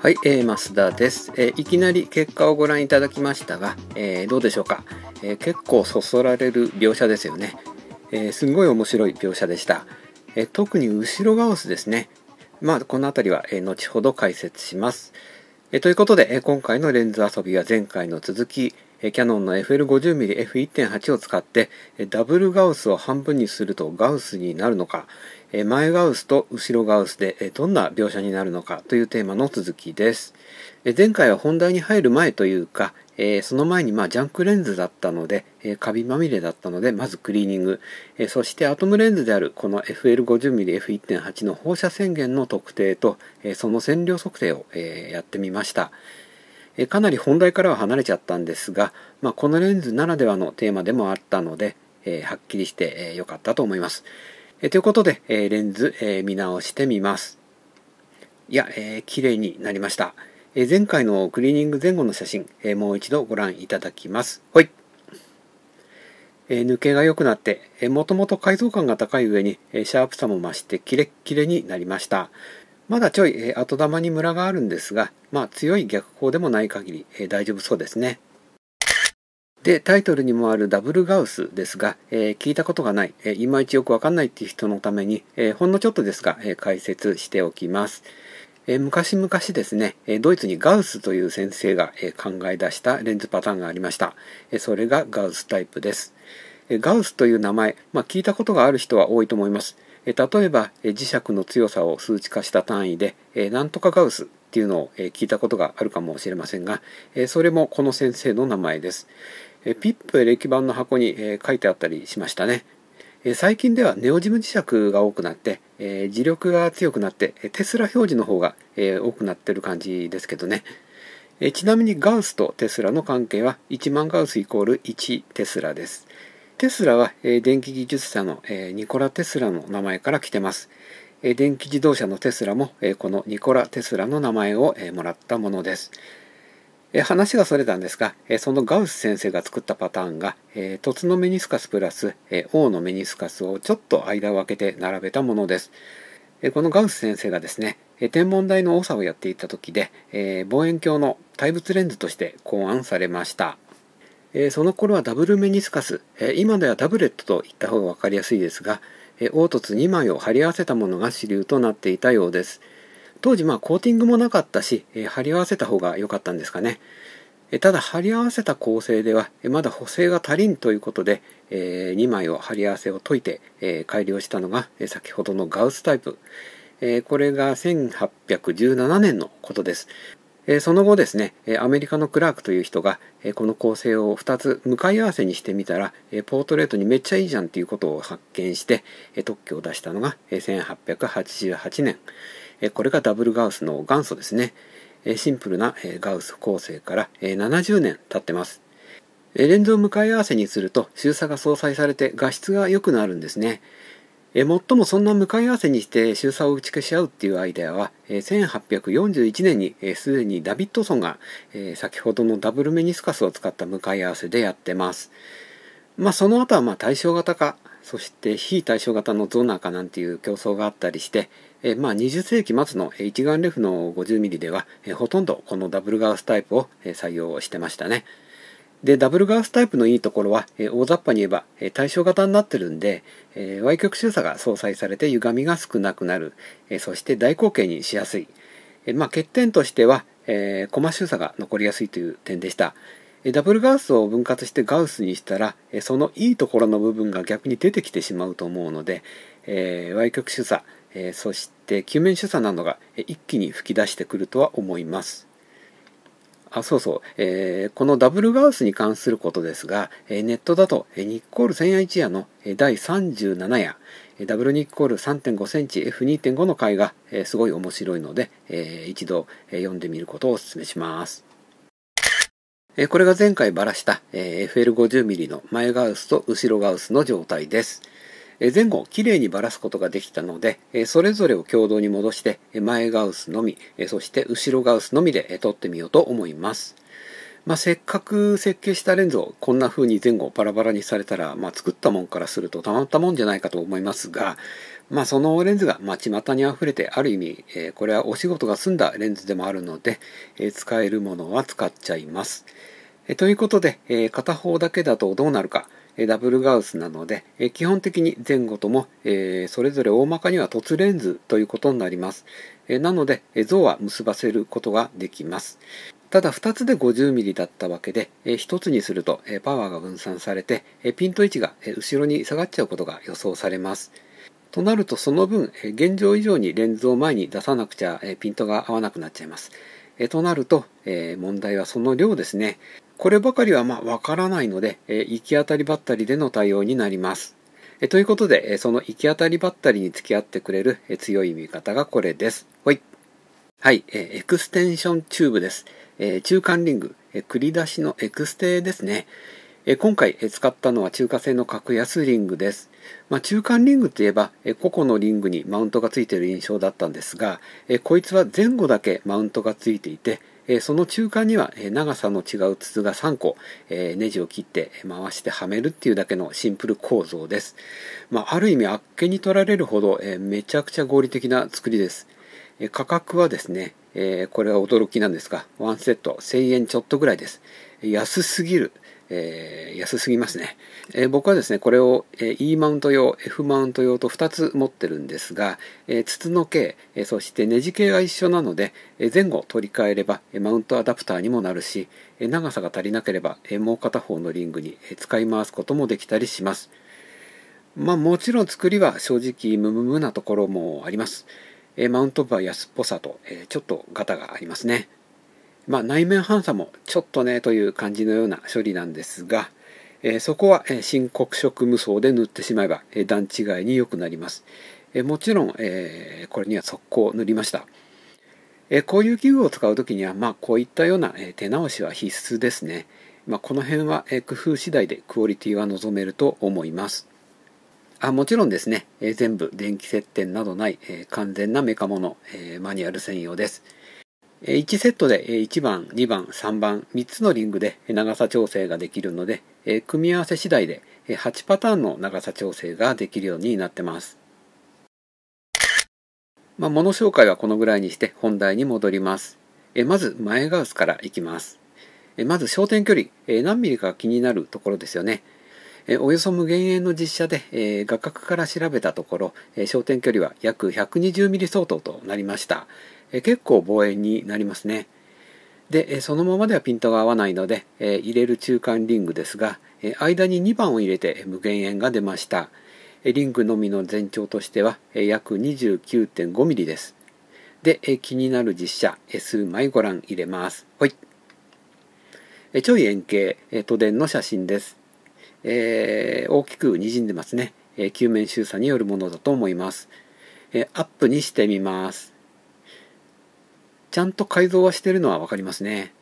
はい、えー、増田です、えー、いきなり結果をご覧いただきましたが、えー、どうでしょうか、えー、結構そそられる描写ですよね、えすごい面白い描写でした、え特に後ろガウスですねまあこの辺りは、え後ほど解説します、えということで、え今回のレンズ遊びは前回の続きキャノンの FL50mmF1.8 を使ってダブルガウスを半分にするとガウスになるのか、前ガウスと後ろガウスで、どんな描写になるのかというテーマの続きです。前回は本題に入る前というか、その前にまジャンクレンズだったので、カビまみれだったので、まずクリーニング、そしてアトムレンズであるこの FL50mmF1.8 の放射線源の特定と、その線量測定を、やってみました。かなり本題からは離れちゃったんですが、まあ、このレンズならではのテーマでもあったので、えー、はっきりして良、えー、かったと思います。えということで、えレンズ、え見直してみます。いや、えー、綺麗になりました。え前回のクリーニング前後の写真、えもう一度ご覧いただきます。はい。え抜けが良くなって、えもともと解像感が高い上に、えシャープさも増してキレッキレになりました。まだちょい、え後玉にムラがあるんですが、まあ強い逆光でもない限り、え大丈夫そうですね。でタイトルにもあるダブルガウスですが、えー、聞いたことがない、えー、いまいちよくわかんないっていう人のために、えー、ほんのちょっとですが、え解説しておきます。え昔々ですね、えドイツにガウスという先生が、え考え出したレンズパターンがありました。えそれがガウスタイプです。えガウスという名前、まあ、聞いたことがある人は多いと思います。え例えば、え磁石の強さを数値化した単位で、えなんとかガウスっていうのを聞いたことがあるかもしれませんが、それもこの先生の名前です。ピップ歴版の箱に書いてあったりしましたね。最近ではネオジム磁石が多くなって、磁力が強くなって、テスラ表示の方が多くなってる感じですけどね。ちなみにガウスとテスラの関係は1万ガウスイコール1テスラです。テスラは電気技術者のニコラ・テスラの名前から来てます。電気自動車のテスラもこのニコラ・テスラの名前をもらったものです。話がそれたんですが、そのガウス先生が作ったパターンが、凸のメニスカスプラス、えのメニスカスをちょっと間を空けて並べたものです。このガウス先生がですね、天文台の多さをやっていた時で、望遠鏡の対物レンズとして考案されました。その頃はダブルメニスカス、今ではタブレットと言った方が分かりやすいですが、凹凸2枚を貼り合わせたものが主流となっていたようです。当時まあコーティングもなかったし、え貼り合わせた方が良かったんですかね。ただ貼り合わせた構成ではまだ補正が足りんということで、え2枚を貼り合わせを解いて、え改良したのが先ほどのガウスタイプ、えこれが1817年のことです、その後ですねアメリカのクラークという人が、この構成を2つ向かい合わせにしてみたら、ポートレートにめっちゃいいじゃんっていうことを発見して、特許を出したのが1888年これがダブルガウスの元祖ですね。シンプルなガウス構成から70年経ってます。レンズを向かい合わせにすると周差が相殺されて画質が良くなるんですね。えもっともそんな向かい合わせにして周差を打ち消し合うっていうアイデアは、え1841年にすで、にダビッドソンが、先ほどのダブルメニスカスを使った向かい合わせでやってます。まあその後はま対象型か、そして非対象型のゾーナかなんていう競争があったりして、えまあ、20世紀末の一眼レフの 50mm では、えほとんどこのダブルガウスタイプを、え採用してましたね。で、ダブルガウスタイプのいいところは、え大雑把に言えば、え対称型になってるんで、え Y 極周差が相殺されて歪みが少なくなる、えそして大口径にしやすい。えまあ、欠点としては、えー、コマ収差が残りやすいという点でした。ダブルガウスを分割してガウスにしたらそのいいところの部分が逆に出てきてしまうと思うので、えー、Y 極主差えー、そして球面主査などが一気に吹き出してくるとは思います。あそうそう、えー、このダブルガウスに関することですが、えー、ネットだと、えー、ニッコール千夜一夜の、えー、第37夜、えー、ダブルニッコール 3.5cmF2.5 の回が、えー、すごい面白いので、えー、一度、えー、読んでみることをお勧めします。えー、これが前回ばらした、えー、FL50mm の前ガウスと後ろガウスの状態です。前後きれいにばらすことができたのでそれぞれを共同に戻して前ガウスのみそして後ろガウスのみで撮ってみようと思います。まあ、せっかく設計したレンズをこんな風に前後バラバラにされたら、まあ、作ったもんからするとたまったもんじゃないかと思いますが、まあ、そのレンズが、まあ、巷にあふれてある意味、えこれはお仕事が済んだレンズでもあるので、え使えるものは使っちゃいます。えということで、え片方だけだとどうなるか、ダブルガウスなので基本的に前後ともそれぞれ大まかには凸レンズということになりますなので像は結ばせることができますただ2つで 50mm だったわけで1つにするとパワーが分散されてピント位置が後ろに下がっちゃうことが予想されますとなるとその分現状以上にレンズを前に出さなくちゃピントが合わなくなっちゃいますえとなると、え問題はその量ですね。こればかりはまあわからないので、え行き当たりばったりでの対応になります。えということで、えその行き当たりばったりに付き合ってくれる、え強い味方がこれです。はい。はい、えエクステンションチューブです。え中間リング、え繰り出しのエクステですね。え今回、え使ったのは中華製の格安リングです。まあ、中間リングといえば、え個々のリングにマウントがついている印象だったんですが、えこいつは前後だけマウントがついていて、えその中間には、え長さの違う筒が3個、えネジを切って回してはめるっていうだけのシンプル構造です。まあ、ある意味、あっけに取られるほど、えめちゃくちゃ合理的な作りです。え価格はですね、えこれは驚きなんですが、1セット1000円ちょっとぐらいです。安すぎる。えー、安すぎますね、えー、僕はですねこれを、え E マウント用 F マウント用と2つ持ってるんですが、えー、筒の径、えー、そしてネジ径が一緒なので、えー、前後取り替えれば、えマウントアダプターにもなるし、えー、長さが足りなければ、えー、もう片方のリングに、え使い回すこともできたりしますまあもちろん作りは正直ムムムなところもあります、えー、マウント部は安っぽさと、えー、ちょっとガタがありますねまあ、内面反射もちょっとねという感じのような処理なんですが、えー、そこは、え深刻色無双で塗ってしまえば、え段違いに良くなります、えもちろん、えこれには速攻塗りました、えこういう器具を使う時には、まあ、こういったような、え手直しは必須ですね、まあ、この辺は、え工夫次第でクオリティは望めると思いますあもちろんですね、え全部電気接点などない、え完全なメカモノ、えマニュアル専用です。1セットで1番、2番、3番、3つのリングで長さ調整ができるので、組み合わせ次第で8パターンの長さ調整ができるようになってます。まあ、物紹介はこのぐらいにして本題に戻ります。まず前ガウスからいきます。まず焦点距離、何ミリか気になるところですよね。およそ無限遠の実写で画角から調べたところ焦点距離は約120ミリ相当となりました。え結構望遠になりますね。で、えそのままではピントが合わないので、え入れる中間リングですが、え間に2番を入れて無限円が出ました。リングのみの全長としては約 29.5mm です。で、気になる実写、数枚ご覧入れます。はい。ちょい円形、都電の写真です。えー、大きくにじんでますね。球面収差によるものだと思います。アップにしてみます。ちゃんと改造はしてるのは分かりますね。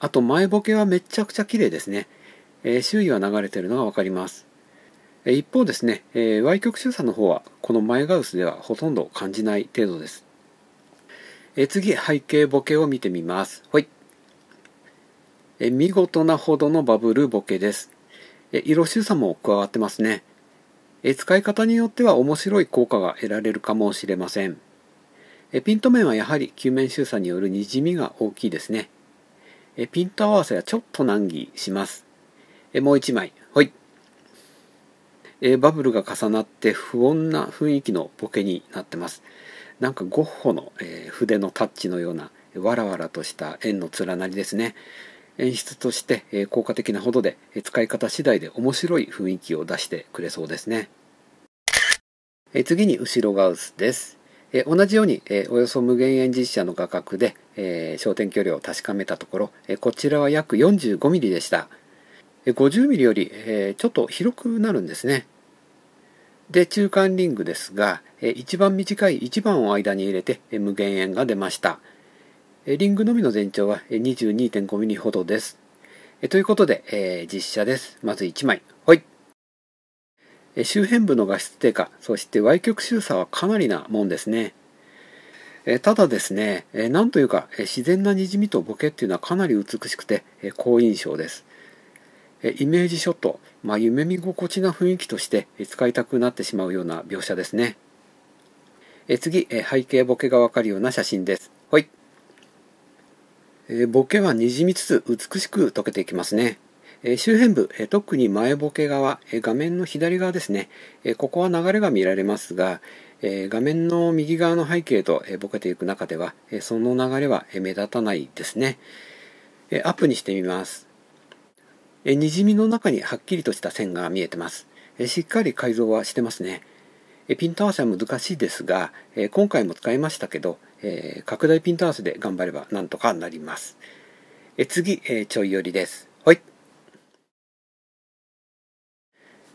あと前ボケはめちゃくちゃ綺麗ですね。えー、周囲は流れてるのが分かります。えー、一方ですね、えー、Y 曲集差の方はこの前ガウスではほとんど感じない程度です。え次、背景ボケを見てみます。はい。え見事なほどのバブルボケです。え色集差も加わってますね。え使い方によっては面白い効果が得られるかもしれません。えピント面はやはり球面収差によるにじみが大きいですね。えピント合わせはちょっと難儀します。えもう一枚。はい。えバブルが重なって不穏な雰囲気のボケになってます。なんかゴッホのえ筆のタッチのようなわらわらとした円の連なりですね。演出としてえ効果的なほどでえ使い方次第で面白い雰囲気を出してくれそうですね。え次に後ろガウスです。え同じように、えおよそ無限円実写の画角で、え焦点距離を確かめたところ、えこちらは約 45mm でした。50mm より、えちょっと広くなるんですね。で中間リングですが、え一番短い1番を間に入れて、え無限円が出ました。えリングのみの全長は 22.5mm ほどです。えということで、え実写です。まず1枚。周辺部の画質低下そして Y 極周差はかなりなもんですねただですねなんというか自然なにじみとボケっていうのはかなり美しくて好印象ですイメージショット、まあ、夢見心地な雰囲気として使いたくなってしまうような描写ですね次背景ボケがわかるような写真ですはいボケはにじみつつ美しく溶けていきますねえ周辺部、え特に前ボケ側、え画面の左側ですね、えここは流れが見られますが、え画面の右側の背景と、えボケていく中では、えその流れは、え目立たないですね、えアップにしてみます、えにじみの中にはっきりとした線が見えてます、えしっかり改造はしてますねピント合わせは難しいですが、今回も使いましたけど、拡大ピント合わせで頑張ればなんとかなります。次、ちょい寄りです。はい。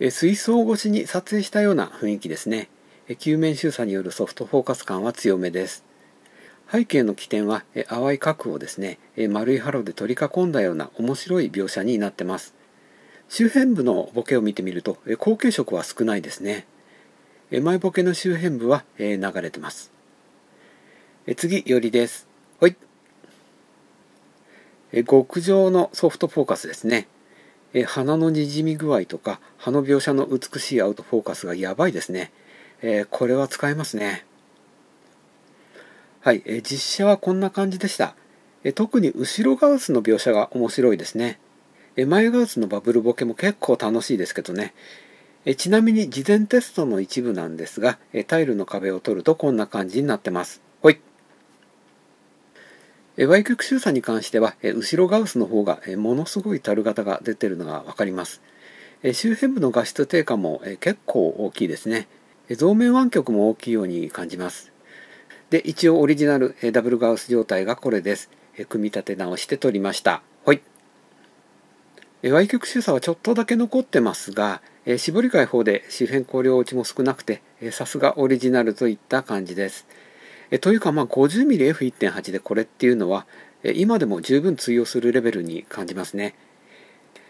え水槽越しに撮影したような雰囲気ですねえ球面収差によるソフトフォーカス感は強めです背景の起点はえ淡い角をですねえ丸いハロで取り囲んだような面白い描写になってます周辺部のボケを見てみるとえ後継色は少ないですねえ前ボケの周辺部はえ流れてますえ次よりですはいえ極上のソフトフォーカスですねえ鼻のにじみ具合とか鼻の描写の美しいアウトフォーカスがやばいですね、えこれは使えますねはい、え実写はこんな感じでした、え特に後ろガウスの描写が面白いですね、え前ガウスのバブルボケも結構楽しいですけどねえちなみに事前テストの一部なんですがえタイルの壁を取るとこんな感じになってますえ歪曲周差に関しては、え後ろガウスの方がえものすごい樽型が出てるのが分かります。え。周辺部の画質低下もえ結構大きいですね。増面湾曲も大きいように感じます。で、一応オリジナルえダブルガウス状態がこれです。え組み立て直して取りました。はい。え歪曲収差はちょっとだけ残ってますが、え絞り解放で周辺光量落ちも少なくて、さすがオリジナルといった感じです。えというか、まあ、50mmF1.8 でこれっていうのは、え今でも十分通用するレベルに感じますね。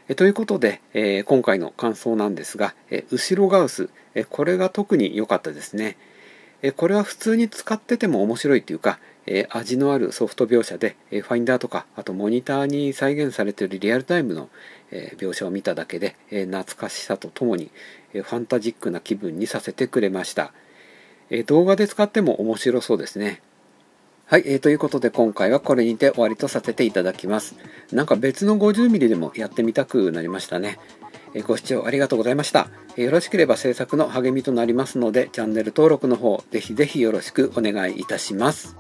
えということで、え今回の感想なんですが、え後ろガウス、えこれが特に良かったですね。えこれは普通に使ってても面白いというか、え味のあるソフト描写で、えファインダーとかあとモニターに再現されているリアルタイムの、え描写を見ただけで、え懐かしさとともに、えファンタジックな気分にさせてくれました。え動画で使っても面白そうですね。はい、えー、ということで今回はこれにて終わりとさせていただきます。なんか別の 50mm でもやってみたくなりましたね。えー、ご視聴ありがとうございました。えー、よろしければ制作の励みとなりますので、チャンネル登録の方、ぜひぜひよろしくお願いいたします。